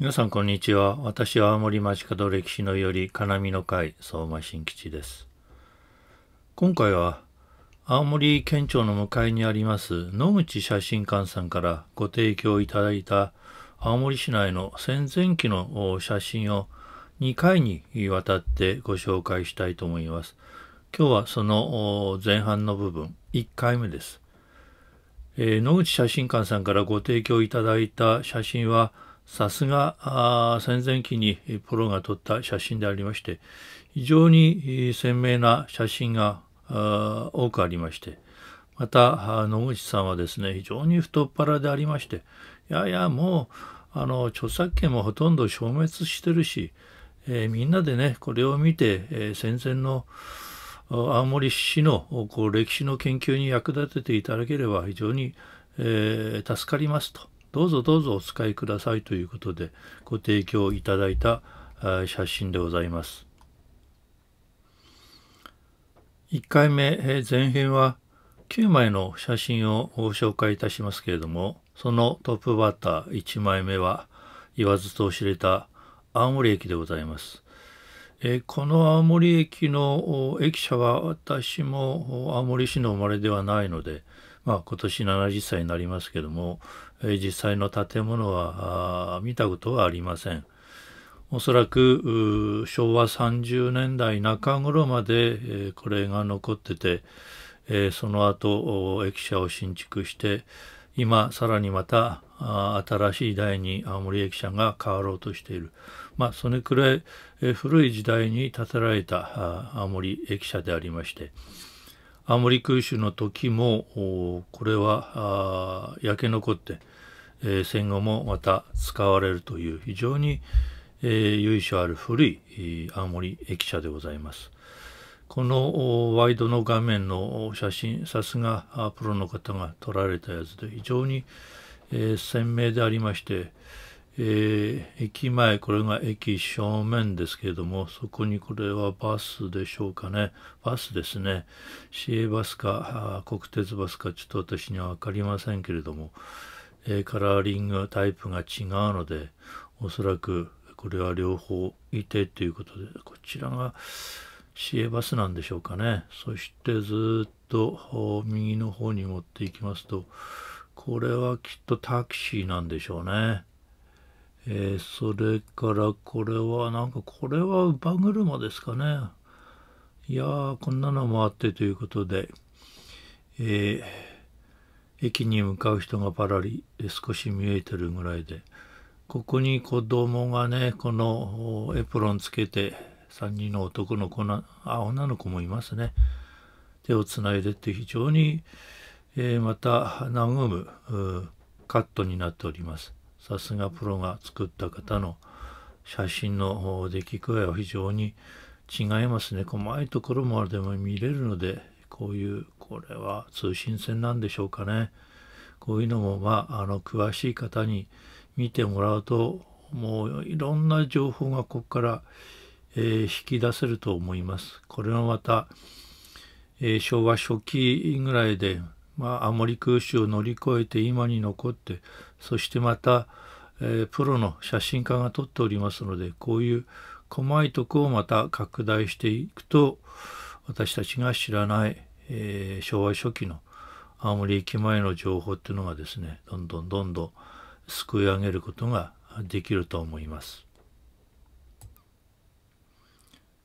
皆さんこんにちは。私は青森町角歴史のより金見の会相馬新吉です。今回は青森県庁の向かいにあります野口写真館さんからご提供いただいた青森市内の戦前期の写真を2回にわたってご紹介したいと思います。今日はその前半の部分、1回目です。えー、野口写真館さんからご提供いただいた写真はさすが戦前期にプロが撮った写真でありまして非常に鮮明な写真が多くありましてまた野口さんはですね非常に太っ腹でありましていやいやもうあの著作権もほとんど消滅してるし、えー、みんなでねこれを見て、えー、戦前の青森市のこう歴史の研究に役立てていただければ非常に、えー、助かりますと。どうぞどうぞお使いくださいということでご提供いただいた写真でございます。1回目前編は9枚の写真をご紹介いたしますけれどもそのトップバッター1枚目は言わずと知れた青森駅でございます。えこの青森駅の駅舎は私も青森市の生まれではないので、まあ、今年70歳になりますけども実際の建物は見たことはありません。おそらく昭和30年代中頃までこれが残っててその後駅舎を新築して今さらにまた新しい代に青森駅舎が変わろうとしているまあそれくらい古い時代に建てられた青森駅舎でありまして青森空襲の時もこれは焼け残って、えー、戦後もまた使われるという非常に、えー、由緒ある古い青森駅舎でございます。このワイドの画面の写真さすがプロの方が撮られたやつで非常に、えー、鮮明でありまして、えー、駅前、これが駅正面ですけれども、そこにこれはバスでしょうかね。バスですね。市営バスか、国鉄バスか、ちょっと私には分かりませんけれども、えー、カラーリングタイプが違うので、おそらくこれは両方いてということで、こちらが市営バスなんでしょうかね。そしてずっと右の方に持っていきますと、これはきっとタクシーなんでしょうね。えー、それからこれはなんかこれは馬車ですかねいやーこんなのもあってということで、えー、駅に向かう人がパラリ少し見えてるぐらいでここに子供がねこのエプロンつけて3人の男の子なあ女の子もいますね手をつないでって非常に、えー、また和むカットになっております。さすがプロが作った方の写真の出来具合は非常に違いますね細いところまでも見れるのでこういうこれは通信線なんでしょうかねこういうのもまああの詳しい方に見てもらうともういろんな情報がここから、えー、引き出せると思います。これはまた、えー、昭和初期ぐらいでまあ、青森空襲を乗り越えて今に残ってそしてまた、えー、プロの写真家が撮っておりますのでこういう細いとこをまた拡大していくと私たちが知らない、えー、昭和初期の青森駅前の情報っていうのがですねどんどんどんどんすくい上げることができると思います。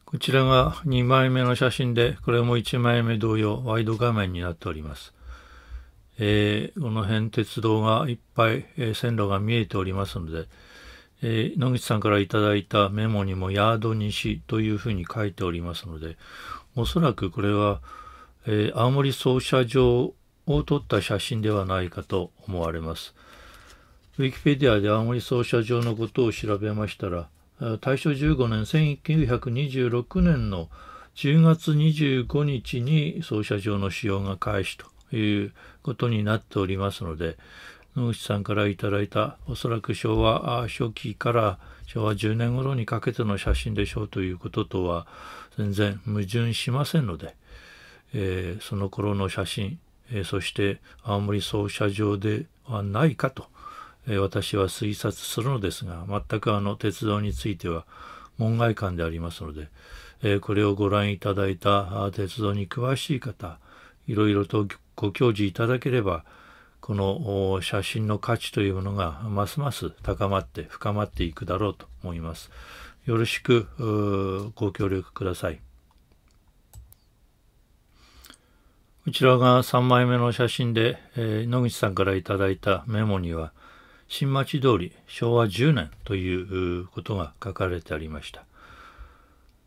こちらが2枚目の写真で、これも1枚目同様ワイド画面になっております。えー、この辺鉄道がいっぱい、えー、線路が見えておりますので、えー、野口さんからいただいたメモにもヤード西というふうに書いておりますので、おそらくこれは、え青森操車場を撮った写真ではないかと思われます。ウィキペディアで青森操車場のことを調べましたら、大正15年1926年の10月25日に操車場の使用が開始ということになっておりますので野口さんからいただいたおそらく昭和初期から昭和10年頃にかけての写真でしょうということとは全然矛盾しませんので、えー、その頃の写真、えー、そして青森操車場ではないかと、えー、私は推察するのですが全くあの鉄道については門外観でありますので、えこれをご覧いただいた鉄道に詳しい方いろいろとご教示いただければこの写真の価値というものがますます高まって深まっていくだろうと思います。よろしくご協力ください。こちらが3枚目の写真で、えー、野口さんからいただいたメモには、新町通り昭和10年ということが書かれてありました。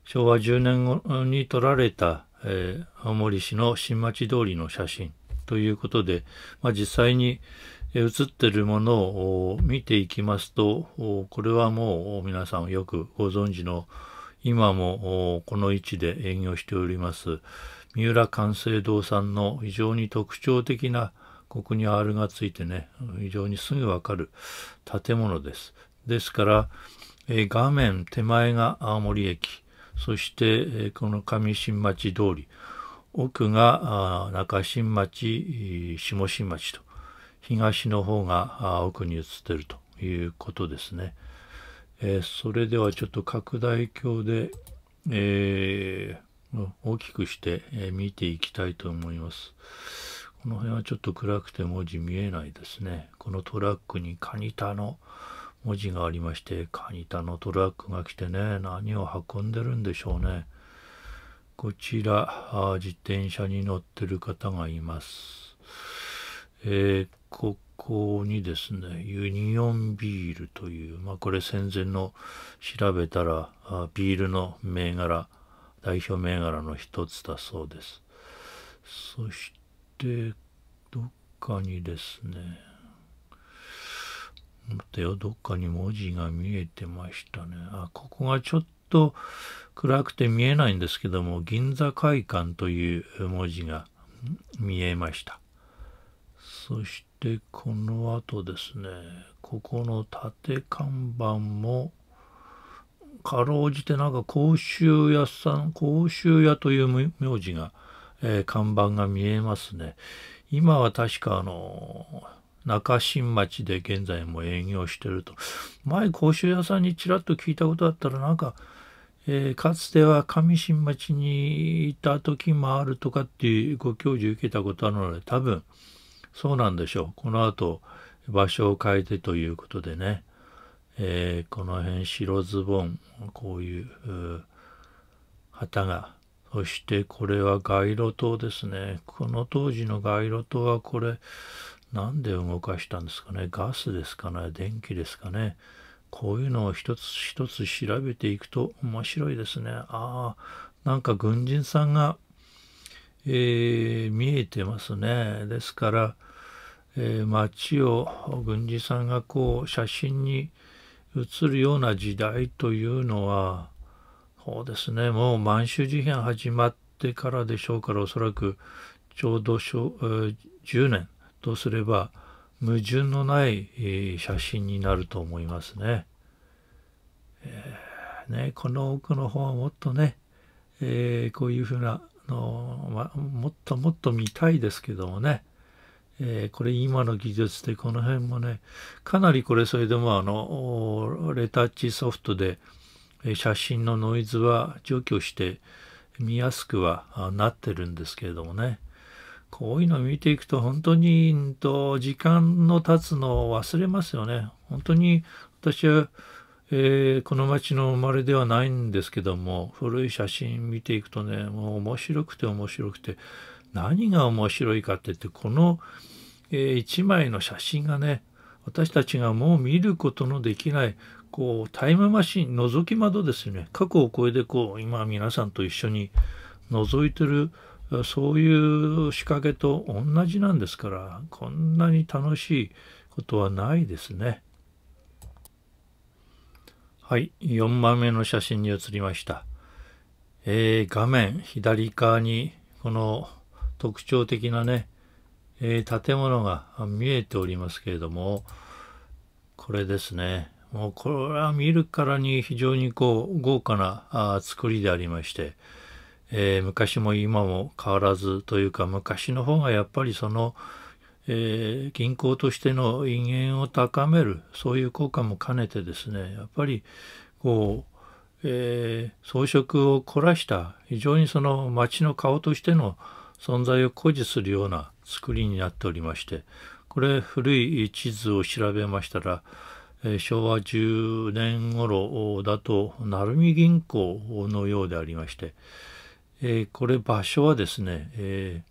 昭和10年に撮られたえー、青森市の新町通りの写真ということで、まあ、実際に写ってるものを見ていきますと、これはもう皆さんよくご存知の今もこの位置で営業しております三浦寛成堂さんの非常に特徴的なここに R がついてね非常にすぐわかる建物ですですから、えー、画面手前が青森駅そしてこの上新町通り奥が中新町下新町と東の方が奥に移っているということですね、えー、それではちょっと拡大鏡で、えー、大きくして、え見ていきたいと思いますこの辺はちょっと暗くて文字見えないですねこのトラックにカニタの、文字がありまして、カニタのトラックが来てね、何を運んでるんでしょうね。こちら、あ自転車に乗ってる方がいます。えー、ここにですね、ユニオンビールという、まあこれ戦前の調べたら、ビールの銘柄、代表銘柄の一つだそうです。そして、どっかにですね、思ったよ。どっかに文字が見えてましたね。あ、ここがちょっと暗くて見えないんですけども、銀座会館という文字が見えました。そしてこの後ですね、ここの縦看板も、かろうじてなんか甲州屋さん、甲州屋という名字が、えー、看板が見えますね。今は確かあの中新町で現在も営業してると前甲州屋さんにちらっと聞いたことあったらなんか、えー、かつては上新町にいた時もあるとかっていうご教授受けたことあるので多分そうなんでしょうこの後場所を変えてということでね、えー、この辺白ズボンこういう旗がそしてこれは街路灯ですね。この当時の街路灯はこれ、何で動かしたんですかねガスですかね電気ですかねこういうのを一つ一つ調べていくと面白いですねああなんか軍人さんが、えー、見えてますねですから、えー、街を軍人さんがこう写真に写るような時代というのはそうですねもう満州事変始まってからでしょうからおそらくちょうど10年とすれば矛盾のない、写真になると思いますね。えー、ねこの奥の方はもっとね、えー、こういうふうなの、ま、もっともっと見たいですけどもね、えこれ今の技術でこの辺もねかなりこれそれでもあのレタッチソフトで写真のノイズは除去して見やすくはなってるんですけれどもね。こういうのを見ていくと本当にと時間の経つのを忘れますよね。本当に私は、えー、この町の生まれではないんですけども古い写真見ていくとねもう面白くて面白くて何が面白いかって言ってこの、えー、枚の写真がね私たちがもう見ることのできないこうタイムマシン覗き窓ですよね過去を超えてこう今皆さんと一緒に覗いてるそういう仕掛けと同じなんですからこんなに楽しいことはないですね。はい、4番目の写真に移りました。えー、画面左側にこの特徴的なね、えー、建物が見えておりますけれどもこれですねもうこれは見るからに非常にこう豪華なあ作りでありまして、えー、昔も今も変わらずというか昔の方がやっぱりその、えー、銀行としての威厳を高めるそういう効果も兼ねてですねやっぱりこう、えー、装飾を凝らした非常にその町の顔としての存在を誇示するような作りになっておりましてこれ古い地図を調べましたら、えー、昭和10年頃だと鳴海銀行のようでありまして、えー、これ場所はですね、え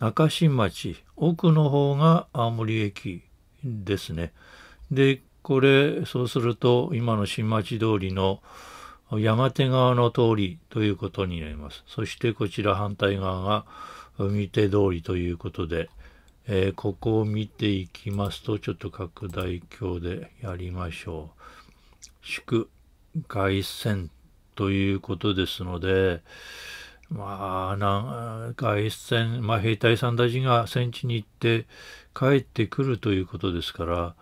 ー、中新町奥の方が青森駅ですねでこれそうすると今の新町通りの山手側の通りということになりますそしてこちら反対側が海手通りということで、えー、ここを見ていきますとちょっと拡大鏡でやりましょう宿外線ということですので、まあ、なん外出戦、まあ、兵隊さんたちが戦地に行って帰ってくるということですから、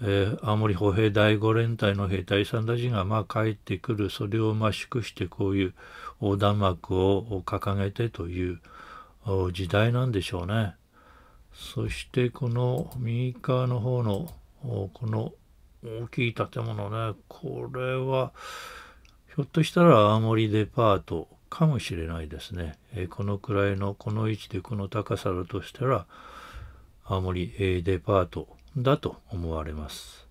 えー、青森歩兵第5連隊の兵隊さんたちがまあ帰ってくる、それをまあ祝してこういう横断幕を掲げてという時代なんでしょうね。そしてこの右側の方のこの大きい建物ね、これはひょっとしたら青森デパートかもしれないですね、えー、このくらいのこの位置でこの高さだとしたら青森、えー、デパートだと思われます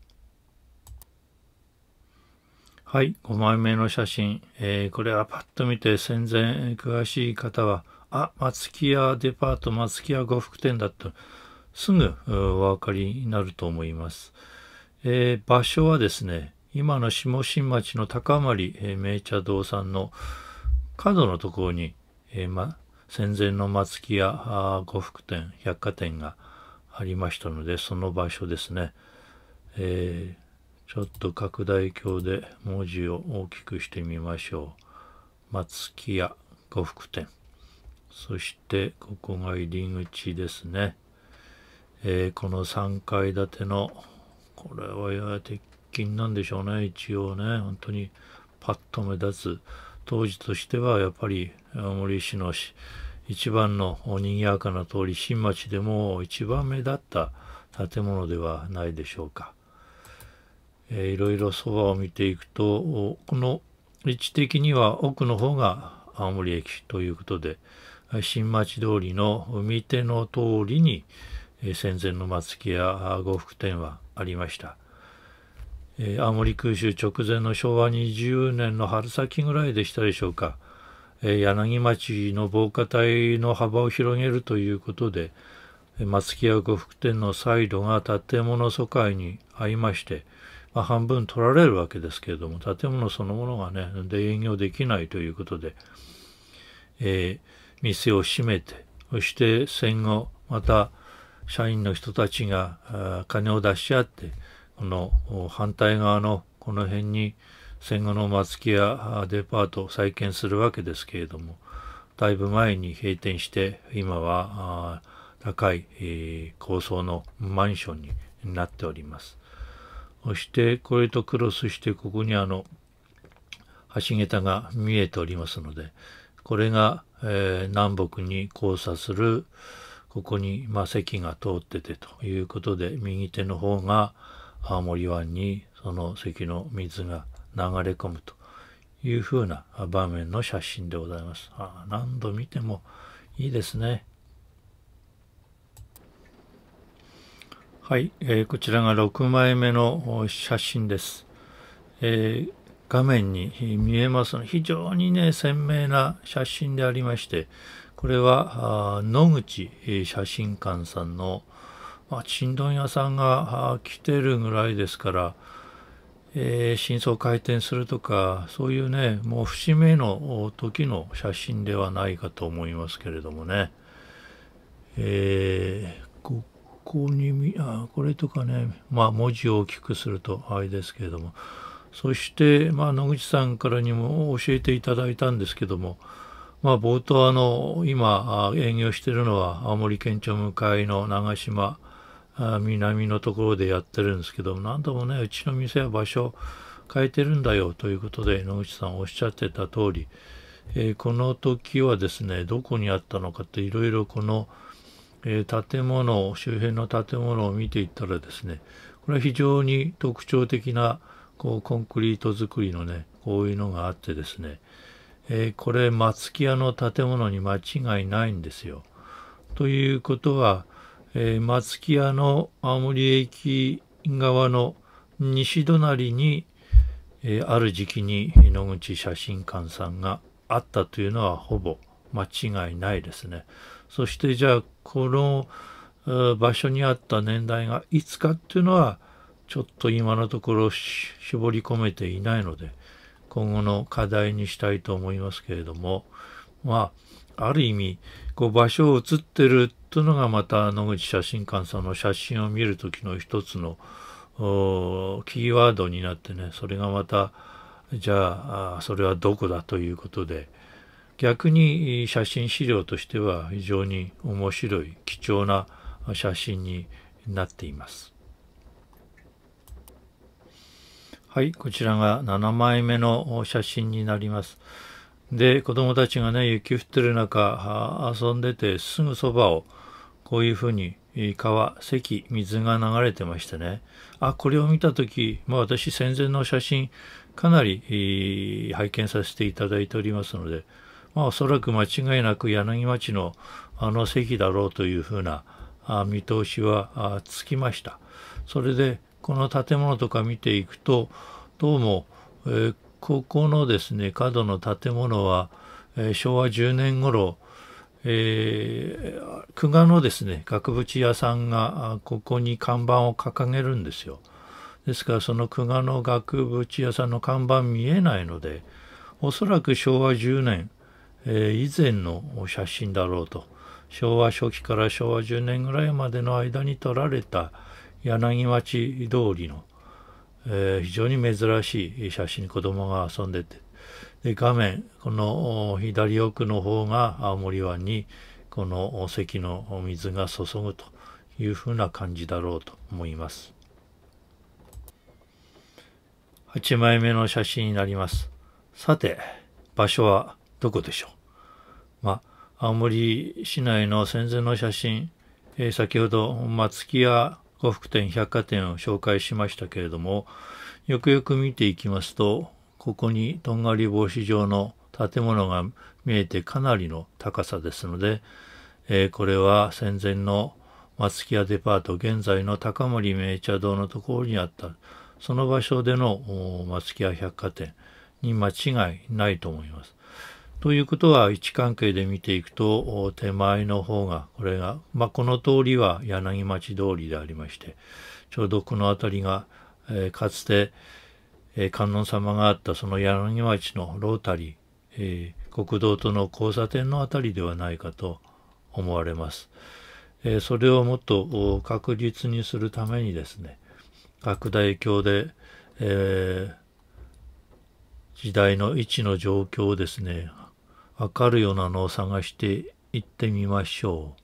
はい5枚目の写真、えー、これはパッと見て戦前詳しい方はあ松木屋デパート松木屋呉服店だったすぐお分かりになると思います、えー、場所はですね今の下新町の高まり、えー、名茶堂さんの角のところに、えー、ま、戦前の松木屋呉服店、百貨店がありましたので、その場所ですね。えー、ちょっと拡大鏡で文字を大きくしてみましょう。松木屋呉服店。そして、ここが入り口ですね。えー、この3階建ての、これは鉄筋なんでしょうね、一応ね。本当にパッと目立つ当時としてはやっぱり青森市の一番の賑やかな通り新町でも一番目立った建物ではないでしょうか、えー、いろいろそばを見ていくとこの位置的には奥の方が青森駅ということで新町通りの海手の通りに戦前の松木や呉服店はありました。えー、青森空襲直前の昭和20年の春先ぐらいでしたでしょうか、えー、柳町の防火帯の幅を広げるということで松木屋呉服店のサイドが建物疎開に遭いまして、まあ、半分取られるわけですけれども建物そのものがねで営業できないということで、えー、店を閉めてそして戦後また社員の人たちが金を出し合っての反対側のこの辺に戦後の松木屋デパートを再建するわけですけれどもだいぶ前に閉店して今は高い、高層のマンションになっておりますそしてこれとクロスしてここにあの橋桁が見えておりますのでこれが、え南北に交差するここに、まあ、席が通っててということで右手の方が、青森湾にその関の水が流れ込むというふうな場面の写真でございます。あ何度見てもいいですね。はい、えー、こちらが6枚目の写真です。えー、画面に見えます非常にね、鮮明な写真でありまして、これは野口写真館さんのまあ、ちんどん屋さんが来てるぐらいですから、えー、真相回転するとか、そういうね、もう節目の時の写真ではないかと思いますけれどもね。えー、ここに、あ、これとかね、まあ文字を大きくするとあれですけれども、そして、まあ、野口さんからにも教えていただいたんですけども、まあ、冒頭あの、今、営業しているのは青森県庁向かいの長島南のところでやってるんですけど、何度もね、うちの店は場所変えてるんだよということで、野口さんおっしゃってた通り、えー、この時はですね、どこにあったのかっていろいろこの、えー、建物、周辺の建物を見ていったらですね、これは非常に特徴的なこうコンクリート造りのね、こういうのがあってですね、えー、これ松木屋の建物に間違いないんですよ。ということは、えー、松木屋の青森駅側の西隣に、えー、ある時期に野口写真館さんがあったというのはほぼ間違いないですね。そしてじゃあこの場所にあった年代がいつかっていうのはちょっと今のところ絞り込めていないので今後の課題にしたいと思いますけれどもまあある意味こう場所を移ってるというのがまた野口写真館さんの写真を見る時の一つのキーワードになってねそれがまたじゃあそれはどこだということで逆に写真資料としては非常に面白い貴重な写真になっています。はい、こちらが7枚目の写真になります。で、子供たちがね、雪降ってる中、遊んでてすぐそばをこういうふうに川、関、水が流れてましてね。あ、これを見たとき、まあ私戦前の写真、かなり拝見させていただいておりますので、まあおそらく間違いなく柳町のあの関だろうというふうな見通しはつきました。それで、この建物とか見ていくと、どうも、えー、ここのですね、角の建物は、えー、昭和10年頃、えー、久我のですね、額縁屋さんが、ここに看板を掲げるんですよ。ですから、その久我の額縁屋さんの看板見えないので、おそらく昭和10年、えー、以前の写真だろうと。昭和初期から昭和10年ぐらいまでの間に撮られた柳町通りの、えー、非常に珍しい写真に子供が遊んでて画面この左奥の方が青森湾にこの関の水が注ぐというふうな感じだろうと思います8枚目の写真になりますさて場所はどこでしょうまあ青森市内の戦前の写真、えー、先ほど松木屋呉服店百貨店を紹介しましたけれどもよくよく見ていきますとここにとんがり防止状の建物が見えてかなりの高さですので、えー、これは戦前の松木屋デパート現在の高森明茶堂のところにあったその場所での松木屋百貨店に間違いないと思います。ということは位置関係で見ていくと手前の方がこれが、まあ、この通りは柳町通りでありましてちょうどこの辺りが、えー、かつて、え観音様があったその柳町のロータリー、え国道との交差点の辺りではないかと思われます。えそれをもっと確実にするためにですね、拡大鏡で、えー、時代の位置の状況をですね、わかるようなのを探していってみましょ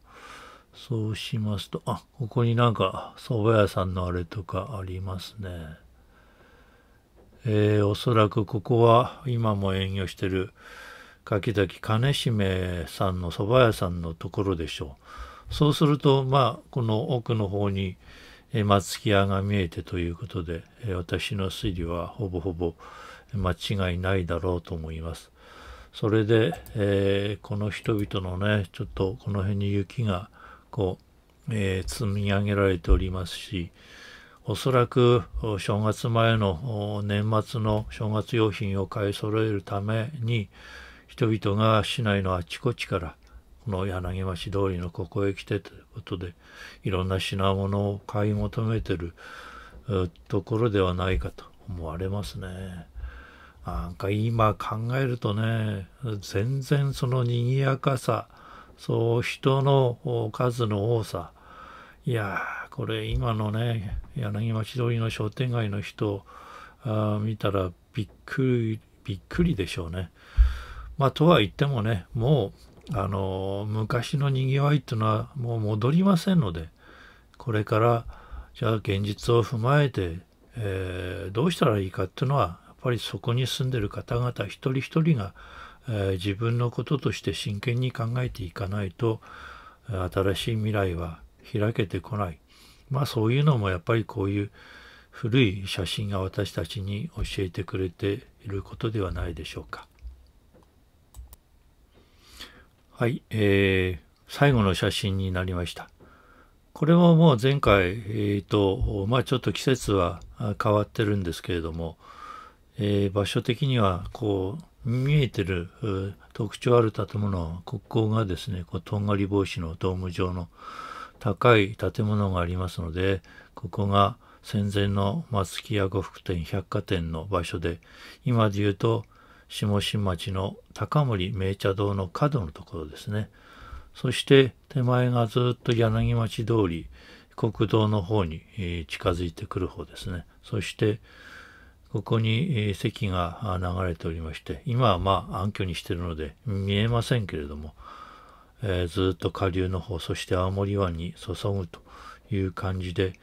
う。そうしますと、あ、ここになんか蕎麦屋さんのあれとかありますね。えー、おそらくここは今も営業してる柿崎兼重さんの蕎麦屋さんのところでしょう。そうすると、まあ、この奥の方に、松木屋が見えてということで、私の推理はほぼほぼ間違いないだろうと思います。それで、えー、この人々のね、ちょっとこの辺に雪がこう、えー、積み上げられておりますし、おそらく正月前の年末の正月用品を買い揃えるために人々が市内のあちこちからこの柳町通りのここへ来てということでいろんな品物を買い求めてるところではないかと思われますね。なんか今考えるとね全然その賑やかさそう人の数の多さいやーこれ今のね柳町通りの商店街の人あ見たらびっくりびっくりでしょうね。まあ、とは言ってもねもうあの昔のにぎわいっていうのはもう戻りませんのでこれからじゃあ現実を踏まえて、えー、どうしたらいいかっていうのはやっぱりそこに住んでる方々一人一人が、えー、自分のこととして真剣に考えていかないと新しい未来は開けてこないまあそういうのもやっぱりこういう古い写真が私たちに教えてくれていることではないでしょうか。はい、えー、最後の写真になりました。これももう前回、えーとまあ、ちょっと季節は変わってるんですけれども、えー、場所的にはこう見えてる特徴ある建物国交がですねこうとんがり帽子のドーム状の高い建物がありますので、ここが戦前の松木屋呉服店百貨店の場所で、今で言うと下新町の高森名茶堂の角のところですね。そして手前がずっと柳町通り、国道の方に近づいてくる方ですね。そしてここに席が流れておりまして、今はまあ暗渠にしてるので見えませんけれども、えー、ずっと下流の方、そして青森湾に注ぐという感じで、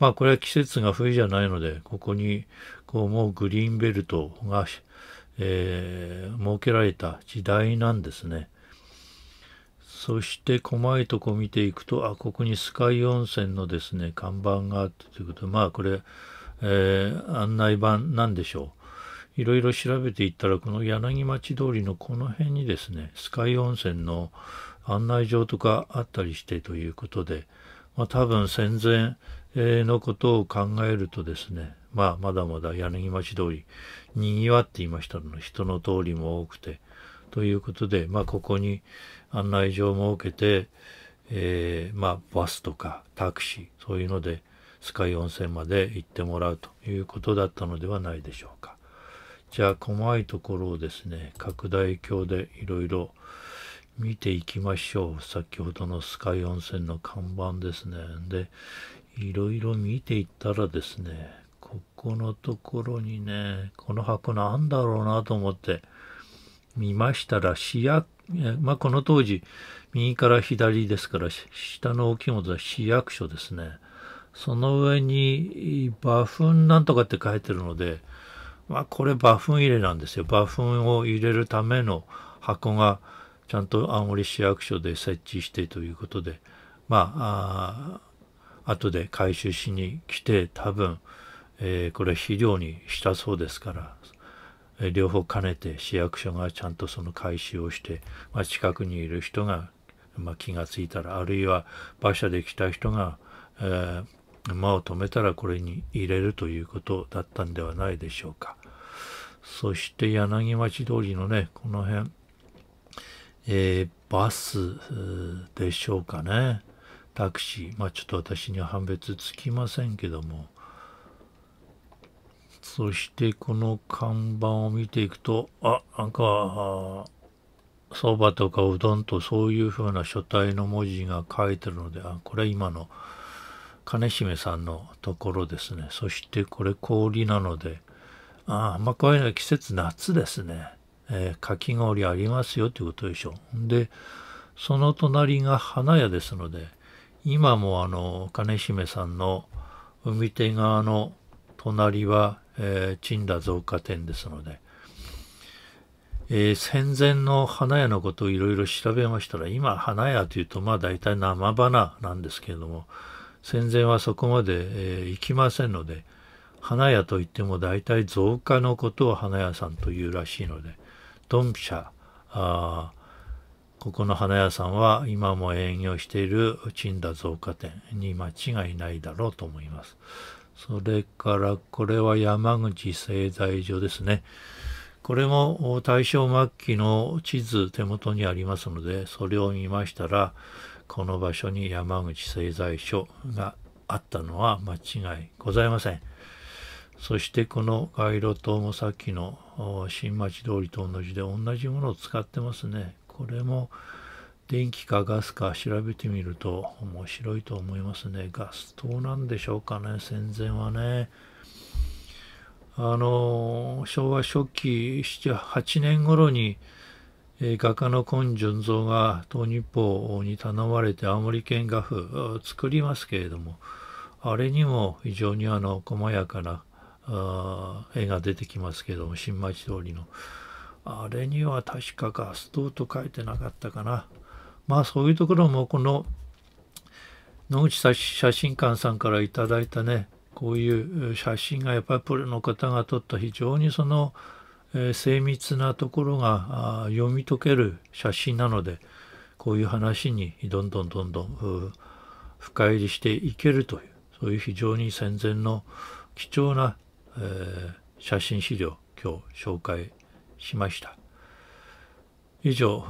まあこれは季節が冬じゃないので、ここにこうもうグリーンベルトが、えー、設けられた時代なんですね。そして細いとこ見ていくと、あ、ここにスカイ温泉のですね、看板があってということで、まあこれ、えー、案内板なんでしょう。いろいろ調べていったら、この柳町通りのこの辺にですね、スカイ温泉の、案内状とかあったりしてということで、まあ、多分戦前のことを考えるとですね、まあ、まだまだ柳町通り、にぎわっていましたので、人の通りも多くて、ということで、まあ、ここに案内状を設けて、えー、まあ、バスとかタクシー、そういうので、スカイ温泉まで行ってもらうということだったのではないでしょうか。じゃあ、細いところをですね、拡大鏡でいろいろ見ていきましょう。先ほどの酸ヶ湯温泉の看板ですね。で、いろいろ見ていったらですね、ここのところにね、この箱なんだろうなと思って見ましたら、市役、まあ、この当時、右から左ですから、下の大きいものは市役所ですね。その上に、馬粉なんとかって書いてるので、まあ、これ馬粉入れなんですよ。馬粉を入れるための箱が、ちゃんと青森市役所で設置してということで、まあ、あ後で回収しに来て、多分、えー、これ肥料にしたそうですから、両方兼ねて市役所がちゃんとその回収をして、まあ、近くにいる人が、まあ、気がついたら、あるいは馬車で来た人が、えー、馬を止めたらこれに入れるということだったんではないでしょうか。そして柳町通りのね、この辺、えー、バスでしょうかね。タクシー。まあちょっと私には判別つきませんけども。そしてこの看板を見ていくと、あ、なんか、そばとかうどんとそういう風な書体の文字が書いてるので、あ、これ今の金姫さんのところですね。そしてこれ氷なので、あ、まあこういうのは季節夏ですね。えー、かき氷ありますよということでしょう。で、その隣が花屋ですので、今もあの、金姫さんの海手側の隣は、えー、陳羅造花店ですので、えー、戦前の花屋のことをいろいろ調べましたら、今花屋というとまあ大体生花なんですけれども、戦前はそこまで、えー、行きませんので、花屋といっても大体造花のことを花屋さんというらしいので、ドンピシャあここの花屋さんは今も営業している陳田造花店に間違いないだろうと思います。それからこれは山口製材所ですね。これも大正末期の地図手元にありますので、それを見ましたら、この場所に山口製材所があったのは間違いございません。そしてこの街路灯もさっきの新町通りと同じで同じものを使ってますねこれも電気かガスか調べてみると面白いと思いますねガス灯なんでしょうかね戦前はねあの昭和初期78年頃に画家の金純三が東日報に頼まれて青森県画譜作りますけれどもあれにも非常にあの細やかなあ絵が出てきますけども新町通りのあれには確かガス灯と書いてなかったかなまあそういうところもこの野口写真館さんから頂いたねこういう写真がやっぱりプロの方が撮った非常にその、え精密なところが読み解ける写真なのでこういう話にどんどんどんどん深入りしていけるというそういう非常に戦前の貴重なえー、写真資料今日紹介しました以上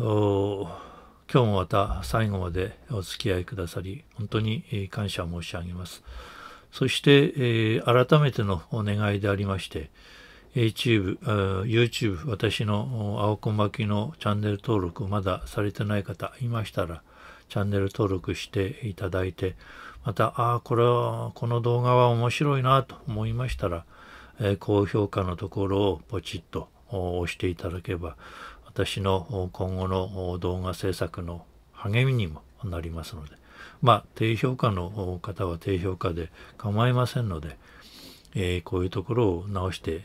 今日もまた最後までお付き合いくださり本当に感謝申し上げますそして、えー、改めてのお願いでありまして YouTube, YouTube 私の青こ巻きのチャンネル登録まだされてない方いましたらチャンネル登録していただいてまたああこれはこの動画は面白いなと思いましたらえ高評価のところをポチッと押していただければ、私の今後の動画制作の励みにもなりますので、まあ、低評価の方は低評価で構いませんので、えー、こういうところを直して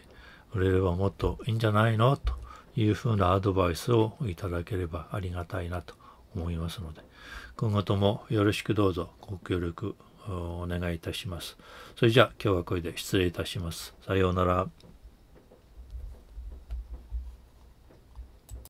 売れればもっといいんじゃないのというふうなアドバイスをいただければありがたいなと思いますので、今後ともよろしくどうぞご協力お願いいたします。それじゃあ今日はこれで失礼いたします。さようなら。